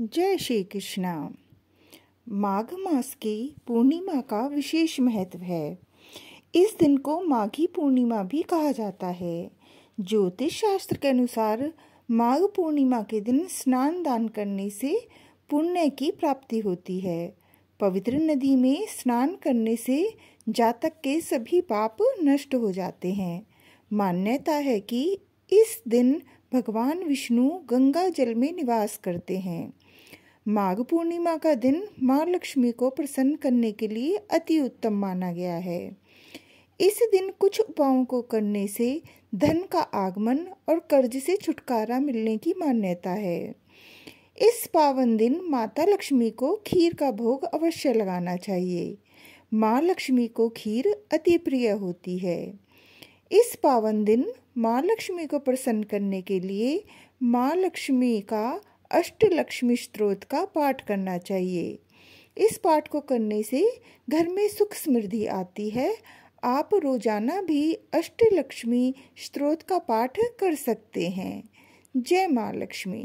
जय श्री कृष्णा माघ मास की पूर्णिमा का विशेष महत्व है इस दिन को माघी पूर्णिमा भी कहा जाता है ज्योतिष शास्त्र के अनुसार माघ पूर्णिमा के दिन स्नान दान करने से पुण्य की प्राप्ति होती है पवित्र नदी में स्नान करने से जातक के सभी पाप नष्ट हो जाते हैं मान्यता है कि इस दिन भगवान विष्णु गंगा जल में निवास करते हैं माघ पूर्णिमा का दिन माँ लक्ष्मी को प्रसन्न करने के लिए अति उत्तम माना गया है इस दिन कुछ उपायों को करने से धन का आगमन और कर्ज से छुटकारा मिलने की मान्यता है इस पावन दिन माता लक्ष्मी को खीर का भोग अवश्य लगाना चाहिए माँ लक्ष्मी को खीर अति प्रिय होती है इस पावन दिन माँ लक्ष्मी को प्रसन्न करने के लिए माँ लक्ष्मी का अष्टलक्ष्मी स्त्रोत का पाठ करना चाहिए इस पाठ को करने से घर में सुख समृद्धि आती है आप रोजाना भी अष्टलक्ष्मी स्त्रोत का पाठ कर सकते हैं जय माँ लक्ष्मी